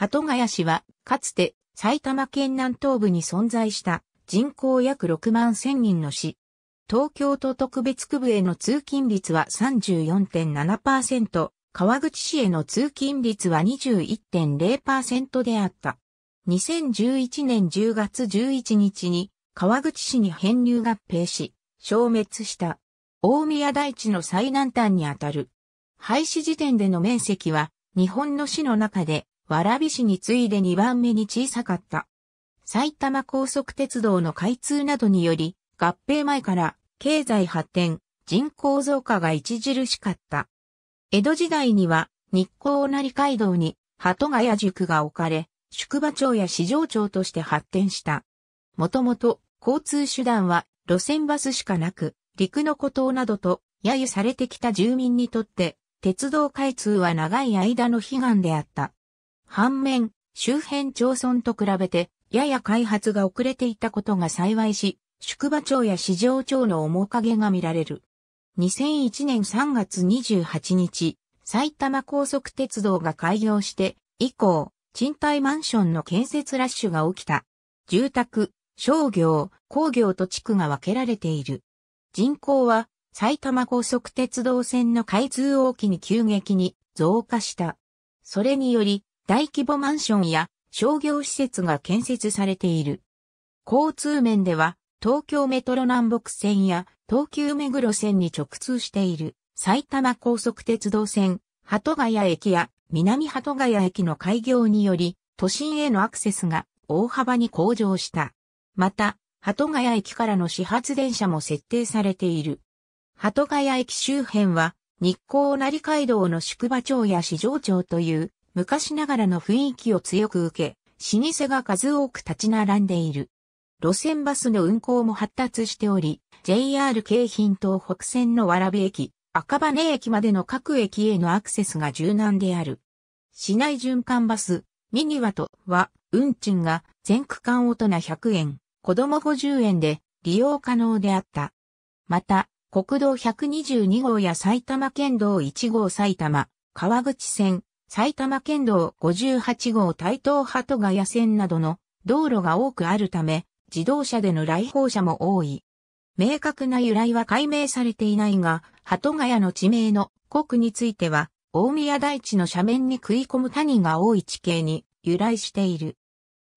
鳩ヶ谷市は、かつて埼玉県南東部に存在した人口約6万1000人の市。東京都特別区部への通勤率は34.7%、川口市への通勤率は21.0%であった。2011年10月11日に川口市に編入合併し、消滅した。大宮大地の最南端にあたる。廃止時点での面積は日本の市の中で蕨市に次いで2番目に小さかった。埼玉高速鉄道の開通などにより、合併前から経済発展、人口増加が著しかった。江戸時代には日光成街道に鳩ヶ谷宿が置かれ、宿場町や市場町として発展した。もともと交通手段は路線バスしかなく、陸の孤島などと揶揄されてきた住民にとって、鉄道開通は長い間の悲願であった。反面、周辺町村と比べて、やや開発が遅れていたことが幸いし、宿場町や市場町の面影が見られる。2001年3月28日、埼玉高速鉄道が開業して、以降、賃貸マンションの建設ラッシュが起きた。住宅、商業、工業と地区が分けられている。人口は埼玉高速鉄道線の開通を機に急激に増加した。それにより大規模マンションや商業施設が建設されている。交通面では東京メトロ南北線や東急目黒線に直通している埼玉高速鉄道線、鳩ヶ谷駅や南鳩ヶ谷駅の開業により都心へのアクセスが大幅に向上した。また、鳩ヶ谷駅からの始発電車も設定されている。鳩ヶ谷駅周辺は日光成街道の宿場町や市場町という昔ながらの雰囲気を強く受け、老舗が数多く立ち並んでいる。路線バスの運行も発達しており、JR 京浜東北線の蕨駅、赤羽駅までの各駅へのアクセスが柔軟である。市内循環バス、ミニワとは、運賃が全区間大人100円、子供50円で利用可能であった。また、国道122号や埼玉県道1号埼玉、川口線、埼玉県道58号台東鳩ヶ谷線などの道路が多くあるため、自動車での来訪者も多い。明確な由来は解明されていないが、鳩ヶ谷の地名の国については、大宮大地の斜面に食い込む谷が多い地形に由来している。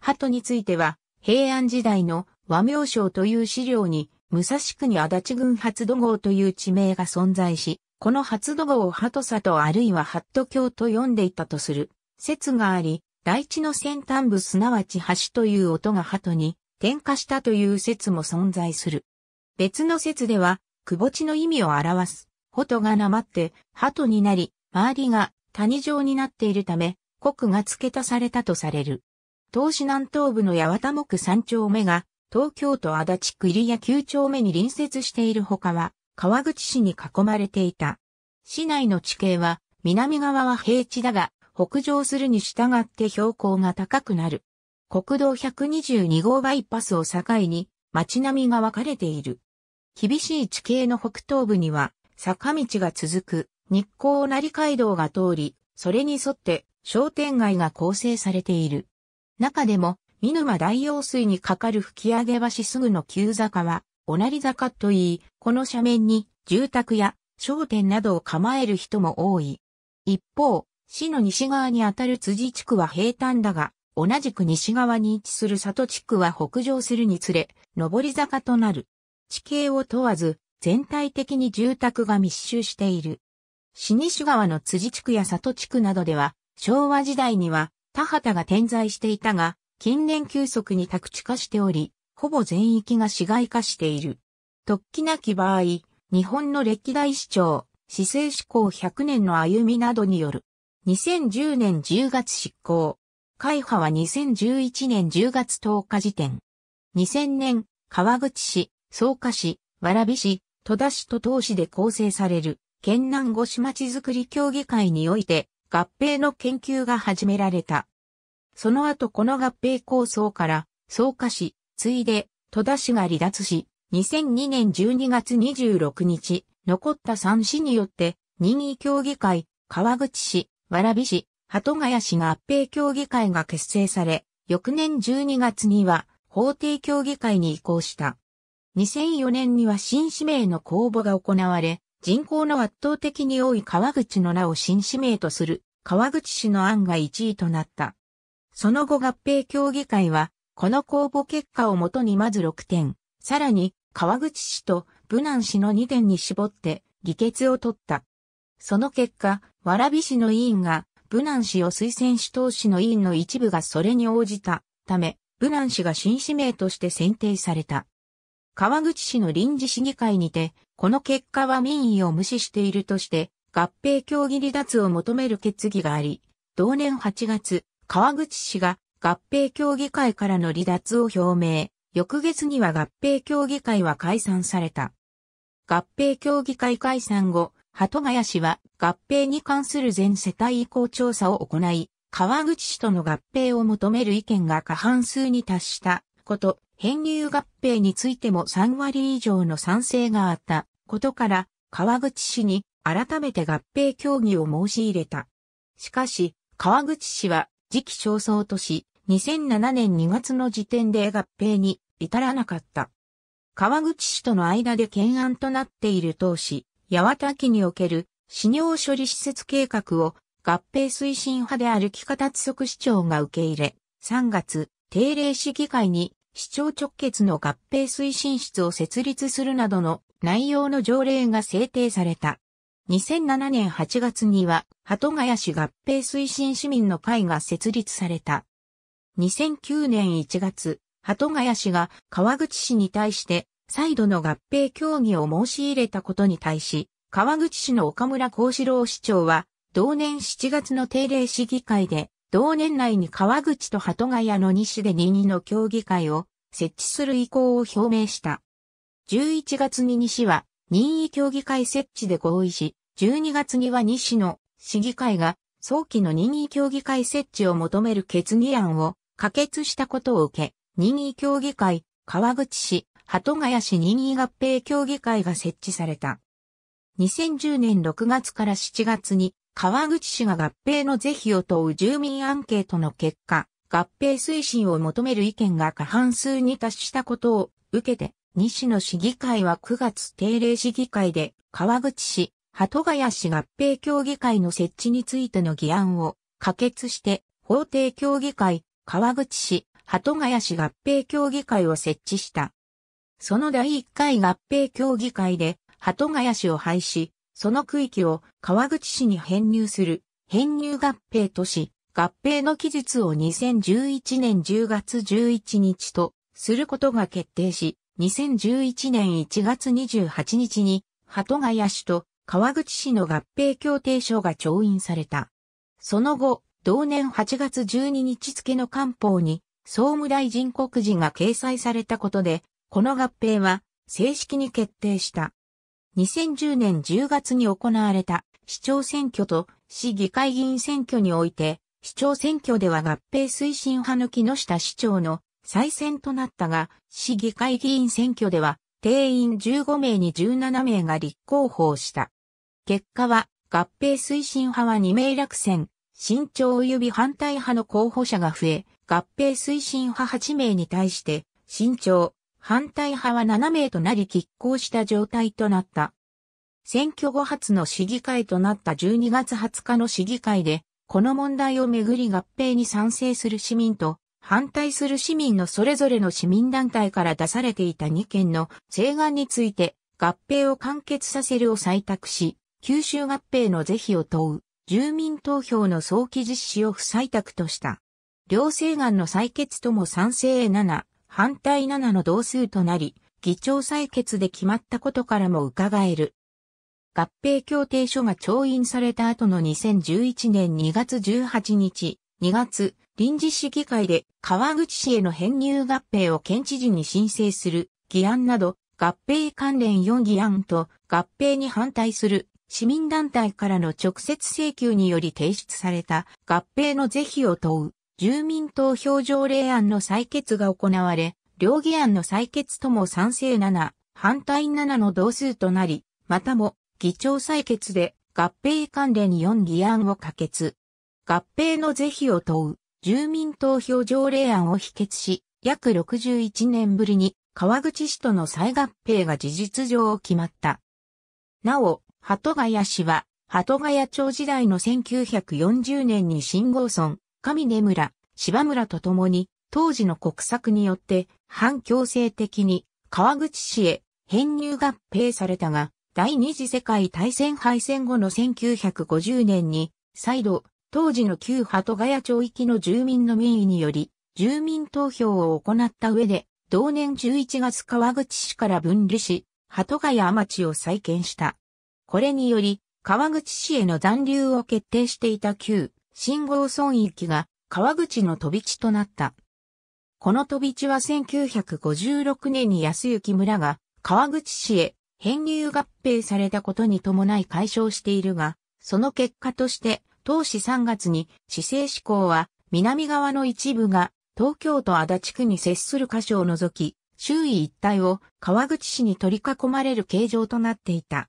鳩については、平安時代の和名称という資料に、武蔵区に足立郡初土号という地名が存在し、この発土号をハトサあるいはハット教と呼んでいたとする説があり、大地の先端部すなわち橋という音が鳩に転化したという説も存在する。別の説では、窪地の意味を表す、鳩がなまって、鳩になり、周りが谷状になっているため、国が付け足されたとされる。東市南東部の八幡木三丁目が、東京都足立区入谷九丁目に隣接しているほかは、川口市に囲まれていた。市内の地形は、南側は平地だが、北上するに従って標高が高くなる。国道122号バイパスを境に、街並みが分かれている。厳しい地形の北東部には、坂道が続く日光成街道が通り、それに沿って商店街が構成されている。中でも、見沼大用水に架かる吹上橋すぐの急坂は、同り坂といい、この斜面に住宅や商店などを構える人も多い。一方、市の西側にあたる辻地区は平坦だが、同じく西側に位置する里地区は北上するにつれ、上り坂となる。地形を問わず、全体的に住宅が密集している。市西川の辻地区や里地区などでは、昭和時代には田畑が点在していたが、近年急速に宅地化しており、ほぼ全域が市街化している。突起なき場合、日本の歴代市長、市政施行100年の歩みなどによる。2010年10月執行。会派は2011年10月10日時点。2000年、川口市、草加市、蕨市、戸田市と東市で構成される、県南五市町づくり協議会において、合併の研究が始められた。その後この合併構想から、草加市、ついで、戸田氏が離脱し、2002年12月26日、残った3市によって、任意協議会、川口市、蕨市、鳩ヶ谷市が合併協議会が結成され、翌年12月には法定協議会に移行した。2004年には新市名の公募が行われ、人口の圧倒的に多い川口の名を新市名とする川口市の案が1位となった。その後合併協議会はこの公募結果をもとにまず6点、さらに川口市と武南市の2点に絞って議決を取った。その結果、蕨市の委員が武南市を推薦し党市の委員の一部がそれに応じたため、武南市が新指名として選定された。川口市の臨時市議会にて、この結果は民意を無視しているとして、合併協議離脱を求める決議があり、同年8月、川口市が合併協議会からの離脱を表明。翌月には合併協議会は解散された。合併協議会解散後、鳩ヶ谷氏は合併に関する全世帯移行調査を行い、川口市との合併を求める意見が過半数に達したこと、編入合併についても3割以上の賛成があったことから、川口市に改めて合併協議を申し入れた。しかし、川口市は次期焦燥とし、2007年2月の時点で合併に至らなかった。川口市との間で懸案となっている当市、八幡市における市尿処理施設計画を合併推進派で歩き方達則市長が受け入れ、3月、定例市議会に市長直結の合併推進室を設立するなどの内容の条例が制定された。2007年8月には、鳩ヶ谷市合併推進市民の会が設立された。2009年1月、鳩ヶ谷氏が川口市に対して再度の合併協議を申し入れたことに対し、川口市の岡村幸四郎市長は、同年7月の定例市議会で、同年内に川口と鳩ヶ谷の西で任意の協議会を設置する意向を表明した。11月に西は任意協議会設置で合意し、12月には西の市議会が早期の任意協議会設置を求める決議案を可決したことを受け、任意協議会、川口市、鳩ヶ谷市任意合併協議会が設置された。2010年6月から7月に、川口市が合併の是非を問う住民アンケートの結果、合併推進を求める意見が過半数に達したことを受けて、西野市議会は9月定例市議会で、川口市、鳩ヶ谷市合併協議会の設置についての議案を可決して、法定協議会、川口市、鳩ヶ谷市合併協議会を設置した。その第1回合併協議会で、鳩ヶ谷市を廃止、その区域を川口市に編入する、編入合併都市、合併の期日を2011年10月11日とすることが決定し、2011年1月28日に、鳩ヶ谷市と川口市の合併協定書が調印された。その後、同年8月12日付の官報に、総務大臣告示が掲載されたことで、この合併は正式に決定した。2010年10月に行われた市長選挙と市議会議員選挙において、市長選挙では合併推進派の木下市長の再選となったが、市議会議員選挙では、定員15名に17名が立候補した。結果は、合併推進派は2名落選、新潮及び反対派の候補者が増え、合併推進派8名に対して、慎重、反対派は7名となり拮抗した状態となった。選挙後初の市議会となった12月20日の市議会で、この問題をめぐり合併に賛成する市民と、反対する市民のそれぞれの市民団体から出されていた2件の請願について、合併を完結させるを採択し、九州合併の是非を問う。住民投票の早期実施を不採択とした。両西願の採決とも賛成7、反対7の同数となり、議長採決で決まったことからも伺える。合併協定書が調印された後の2011年2月18日、2月、臨時市議会で川口市への編入合併を県知事に申請する議案など、合併関連4議案と合併に反対する市民団体からの直接請求により提出された合併の是非を問う住民投票条例案の採決が行われ、両議案の採決とも賛成7、反対7の同数となり、またも議長採決で合併関連4議案を可決。合併の是非を問う住民投票条例案を否決し、約61年ぶりに川口市との再合併が事実上決まった。なお、鳩ヶ谷市は、鳩ヶ谷町時代の1940年に新郷村、上根村、芝村と共に、当時の国策によって、反強制的に、川口市へ、編入合併されたが、第二次世界大戦敗戦後の1950年に、再度、当時の旧鳩ヶ谷町域の住民の民意により、住民投票を行った上で、同年11月川口市から分離し、鳩ヶ谷町を再建した。これにより、川口市への残留を決定していた旧信号村域が川口の飛び地となった。この飛び地は1956年に安行村が川口市へ編入合併されたことに伴い解消しているが、その結果として当市3月に市政志向は南側の一部が東京都足立区に接する箇所を除き、周囲一帯を川口市に取り囲まれる形状となっていた。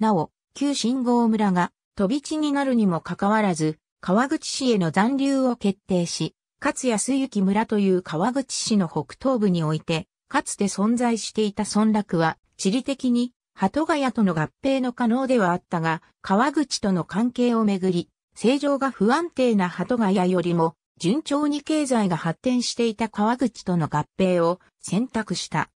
なお、旧信号村が飛び地になるにもかかわらず、川口市への残留を決定し、勝安行村という川口市の北東部において、かつて存在していた村落は、地理的に、鳩ヶ谷との合併の可能ではあったが、川口との関係をめぐり、正常が不安定な鳩ヶ谷よりも、順調に経済が発展していた川口との合併を選択した。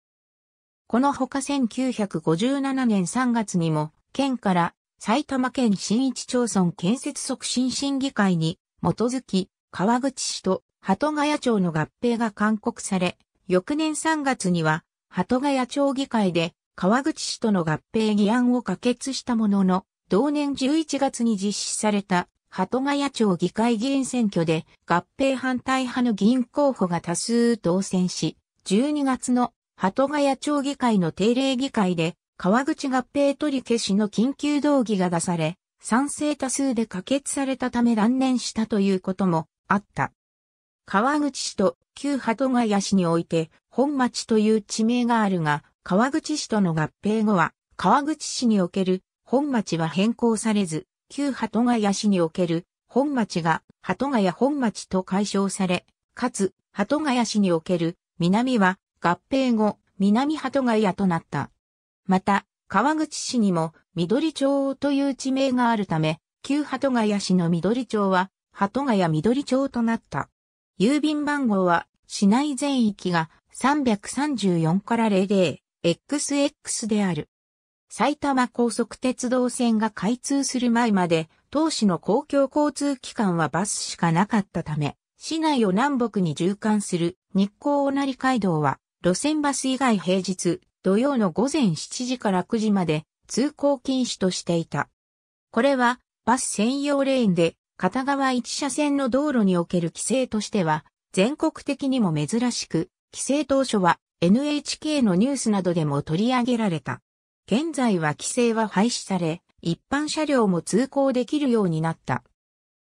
このほか1957年3月にも県から埼玉県新一町村建設促進審議会に基づき、川口市と鳩ヶ谷町の合併が勧告され、翌年3月には、鳩ヶ谷町議会で川口市との合併議案を可決したものの、同年11月に実施された鳩ヶ谷町議会議員選挙で合併反対派の議員候補が多数当選し、12月の鳩ヶ谷町議会の定例議会で川口合併取り消しの緊急動議が出され、賛成多数で可決されたため断念したということもあった。川口市と旧鳩ヶ谷市において本町という地名があるが、川口市との合併後は川口市における本町は変更されず、旧鳩ヶ谷市における本町が鳩ヶ谷本町と解消され、かつ鳩ヶ谷市における南は合併後南鳩ヶ谷となった。また、川口市にも緑町という地名があるため、旧鳩ヶ谷市の緑町は、鳩ヶ谷緑町となった。郵便番号は、市内全域が334から0 XX である。埼玉高速鉄道線が開通する前まで、当市の公共交通機関はバスしかなかったため、市内を南北に縦貫する日光おなり街道は、路線バス以外平日、土曜の午前7時から9時まで通行禁止としていた。これはバス専用レーンで片側1車線の道路における規制としては全国的にも珍しく、規制当初は NHK のニュースなどでも取り上げられた。現在は規制は廃止され、一般車両も通行できるようになった。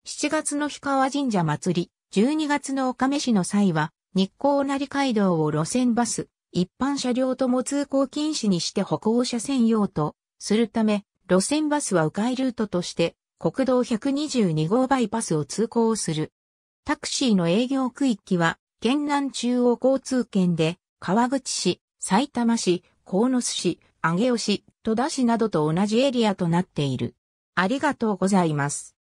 7月の氷川神社祭り、12月の岡目市の際は、日光成街道を路線バス、一般車両とも通行禁止にして歩行者専用とするため、路線バスは迂回ルートとして国道122号バイパスを通行する。タクシーの営業区域は、県南中央交通圏で、川口市、埼玉市、鴻巣市、上尾市、戸田市などと同じエリアとなっている。ありがとうございます。